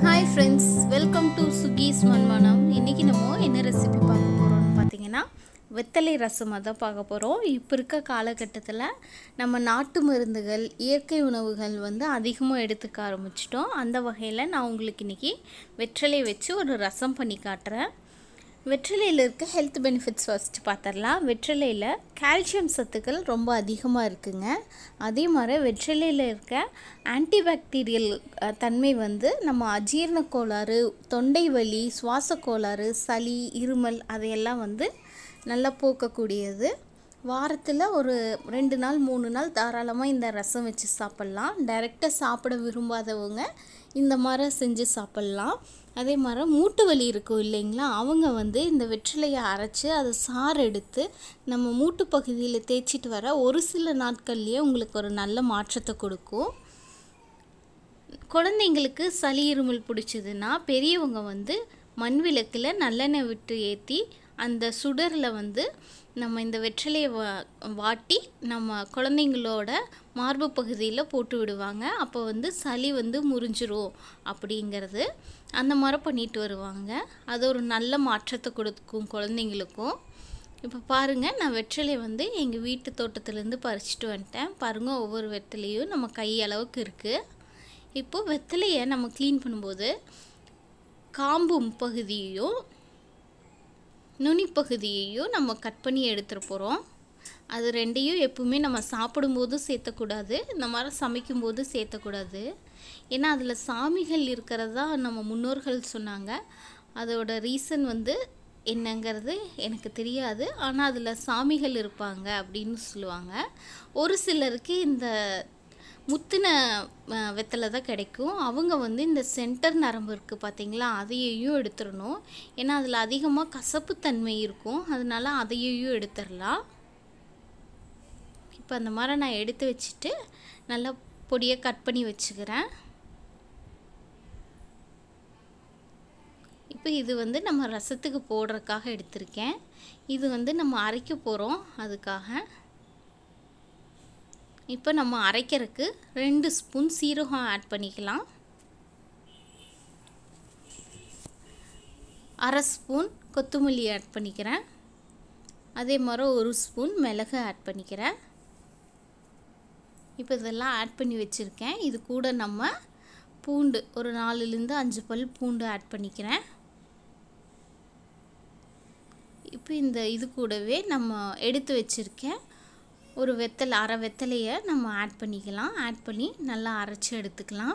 hi friends welcome to சுகீஸ் மன்மனம் இன்றைக்கி நம்ம என்ன ரெசிபி பார்க்க போகிறோம்னு பார்த்தீங்கன்னா வெத்தலை ரசமாக தான் பார்க்க போகிறோம் இப்போ இருக்க காலகட்டத்தில் நம்ம நாட்டு மருந்துகள் இயற்கை உணவுகள் வந்து அதிகமாக எடுத்துக்க ஆரம்பிச்சிட்டோம் அந்த வகையில் நான் உங்களுக்கு இன்றைக்கி வெற்றலை வச்சு ஒரு ரசம் பண்ணி காட்டுறேன் வெற்றிலையில் இருக்க ஹெல்த் பெனிஃபிட்ஸ் ஃபஸ்ட்டு பார்த்துடலாம் வெற்றிலையில் கால்சியம் சத்துக்கள் ரொம்ப அதிகமாக இருக்குங்க அதே மாதிரி வெற்றிலையில் இருக்க ஆன்டிபாக்டீரியல் தன்மை வந்து நம்ம அஜீர்ண கோளாறு தொண்டை வலி சுவாச கோளாறு சளி இருமல் அதையெல்லாம் வந்து நல்லா போக்கக்கூடியது வாரத்தில் ஒரு ரெண்டு நாள் மூணு நாள் தாராளமாக இந்த ரசம் வச்சு சாப்பிட்லாம் டைரெக்டாக சாப்பிட விரும்பாதவங்க இந்த மாதிரி செஞ்சு சாப்பிட்லாம் அதே மாதிரி மூட்டு வலி இருக்கும் இல்லைங்களா அவங்க வந்து இந்த வெற்றிலையை அரைச்சி அதை சாறு எடுத்து நம்ம மூட்டு பகுதியில் தேய்ச்சிட்டு வர ஒரு சில நாட்கள்லேயே உங்களுக்கு ஒரு நல்ல மாற்றத்தை கொடுக்கும் குழந்தைங்களுக்கு சளி இருமல் பிடிச்சதுன்னா பெரியவங்க வந்து மண் விளக்கில் நல்லெண்ணெய் விட்டு ஏற்றி அந்த சுடரில் வந்து நம்ம இந்த வெற்றிலையை வா வாட்டி நம்ம குழந்தைங்களோட மார்பு பகுதியில் போட்டு விடுவாங்க அப்போ வந்து சளி வந்து முறிஞ்சிரும் அப்படிங்கிறது அந்த மாதிரி பண்ணிட்டு வருவாங்க அது ஒரு நல்ல மாற்றத்தை கொடுக்கும் குழந்தைங்களுக்கும் இப்போ பாருங்கள் நான் வெற்றிலை வந்து எங்கள் வீட்டு தோட்டத்துலேருந்து பறிச்சிட்டு வந்துட்டேன் பாருங்கள் ஒவ்வொரு வெற்றிலையும் நம்ம கையளவுக்கு இருக்குது இப்போது வெற்றிலையை நம்ம க்ளீன் பண்ணும்போது காம்பும் பகுதியையும் நுனிப்பகுதியையும் நம்ம கட் பண்ணி எடுத்துகிட்டு போகிறோம் அது ரெண்டையும் எப்பவுமே நம்ம சாப்பிடும்போது சேர்த்தக்கூடாது இந்த மாதிரி சமைக்கும்போது சேர்த்தக்கூடாது ஏன்னா அதில் சாமிகள் இருக்கிறதா நம்ம முன்னோர்கள் சொன்னாங்க அதோட ரீசன் வந்து என்னங்கிறது எனக்கு தெரியாது ஆனால் அதில் சாமிகள் இருப்பாங்க அப்படின்னு சொல்லுவாங்க ஒரு சிலருக்கு இந்த முத்தின வெத்தலை தான் கிடைக்கும் அவங்க வந்து இந்த சென்டர் நரம்பு இருக்குது பார்த்திங்களா அதையையும் எடுத்துடணும் ஏன்னா அதில் அதிகமாக கசப்பு தன்மை இருக்கும் அதனால் அதையையும் எடுத்துடலாம் இப்போ அந்த மாதிரி நான் எடுத்து வச்சுட்டு நல்லா பொடியை கட் பண்ணி வச்சுக்கிறேன் இப்போ இது வந்து நம்ம ரசத்துக்கு போடுறதுக்காக எடுத்திருக்கேன் இது வந்து நம்ம அரைக்க போகிறோம் அதுக்காக இப்போ நம்ம அரைக்கிறதுக்கு ரெண்டு ஸ்பூன் சீரகம் ஆட் பண்ணிக்கலாம் அரை ஸ்பூன் கொத்தமல்லி ஆட் பண்ணிக்கிறேன் அதே மாதிரி ஒரு ஸ்பூன் மிளகு ஆட் பண்ணிக்கிறேன் இப்போ இதெல்லாம் ஆட் பண்ணி வச்சுருக்கேன் இது கூட நம்ம பூண்டு ஒரு நாலுலேருந்து அஞ்சு பல் பூண்டு ஆட் பண்ணிக்கிறேன் இப்போ இந்த இது கூடவே நம்ம எடுத்து வச்சுருக்கேன் ஒரு வெத்தலை அரை வெத்தலையை நம்ம ஆட் பண்ணிக்கலாம் ஆட் பண்ணி நல்லா அரைச்சி எடுத்துக்கலாம்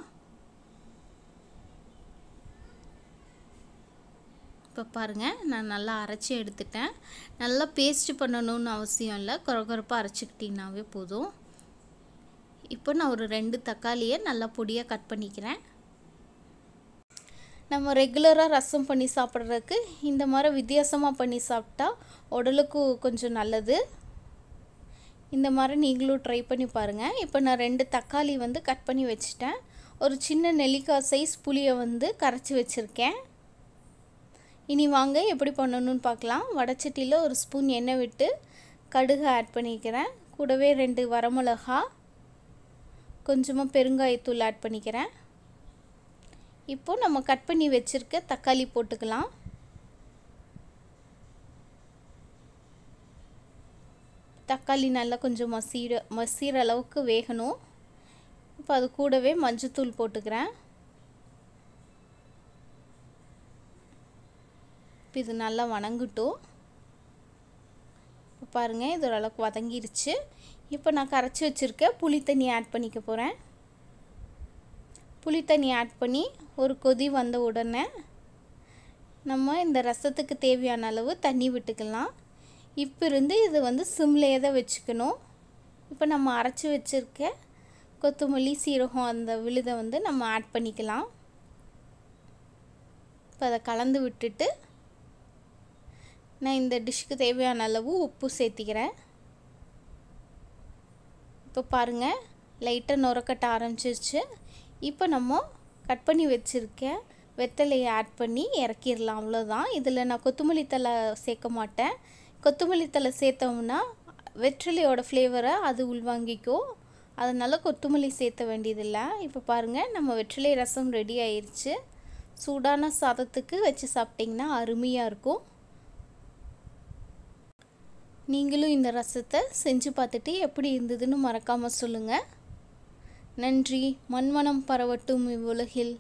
இப்போ பாருங்கள் நான் நல்லா அரைச்சி எடுத்துட்டேன் நல்லா பேஸ்ட் பண்ணணும்னு அவசியம் இல்லை குறகுறப்பாக அரைச்சிக்கிட்டிங்கனாவே போதும் இப்போ நான் ஒரு ரெண்டு தக்காளியை நல்லா பொடியாக கட் பண்ணிக்கிறேன் நம்ம ரெகுலராக ரசம் பண்ணி சாப்பிட்றதுக்கு இந்த மாதிரி வித்தியாசமாக பண்ணி சாப்பிட்டா உடலுக்கு கொஞ்சம் நல்லது இந்த மாதிரி நீங்களும் ட்ரை பண்ணி பாருங்கள் இப்போ நான் ரெண்டு தக்காளி வந்து கட் பண்ணி வச்சுட்டேன் ஒரு சின்ன நெல்லிக்காய் சைஸ் புளியை வந்து கரைச்சி வச்சுருக்கேன் இனி வாங்க எப்படி பண்ணணும்னு பார்க்கலாம் வடச்சட்டியில் ஒரு ஸ்பூன் எண்ணெய் விட்டு கடுகு ஆட் பண்ணிக்கிறேன் கூடவே ரெண்டு வரமிளகா கொஞ்சமாக பெருங்காயத்தூள் ஆட் பண்ணிக்கிறேன் இப்போது நம்ம கட் பண்ணி வச்சுருக்க தக்காளி போட்டுக்கலாம் தக்காளி நல்லா கொஞ்சம் மசீர மசீர அளவுக்கு வேகணும் இப்போ அது கூடவே மஞ்சத்தூள் போட்டுக்கிறேன் இப்போ இது நல்லா வணங்கட்டும் இப்போ பாருங்கள் இது ஓரளவுக்கு வதங்கிருச்சு இப்போ நான் கரைச்சி வச்சுருக்கேன் புளி தண்ணி ஆட் பண்ணிக்க போகிறேன் புளி தண்ணி ஆட் பண்ணி ஒரு கொதி வந்த உடனே நம்ம இந்த ரசத்துக்கு தேவையான அளவு தண்ணி விட்டுக்கலாம் இப்போ இருந்து இது வந்து சிம்லேயே தான் வச்சுக்கணும் இப்போ நம்ம அரைச்சி வச்சுருக்க கொத்தமல்லி சீரகம் அந்த விழுதை வந்து நம்ம ஆட் பண்ணிக்கலாம் இப்போ அதை கலந்து விட்டுட்டு நான் இந்த டிஷ்ஷுக்கு தேவையான அளவு உப்பு சேர்த்திக்கிறேன் இப்போ பாருங்கள் லைட்டாக நுரக்கட்ட ஆரம்பிச்சிருச்சு இப்போ நம்ம கட் பண்ணி வச்சுருக்க வெத்தலையை ஆட் பண்ணி இறக்கிடலாம் அவ்வளோதான் இதில் நான் கொத்தமல்லி தலை சேர்க்க மாட்டேன் கொத்தமல்லி தலை சேர்த்தோம்னா வெற்றிலையோட ஃப்ளேவரை அது உள்வாங்கிக்கும் அதனால் கொத்தமல்லி சேர்த்த வேண்டியதில்லை இப்போ பாருங்கள் நம்ம வெற்றிலை ரசம் ரெடி ஆயிடுச்சு சூடான சாதத்துக்கு வச்சு சாப்பிட்டிங்கன்னா அருமையாக இருக்கும் நீங்களும் இந்த ரசத்தை செஞ்சு பார்த்துட்டு எப்படி இருந்ததுன்னு மறக்காமல் சொல்லுங்கள் நன்றி மண்மனம் பரவட்டும் இவ்வுலகில்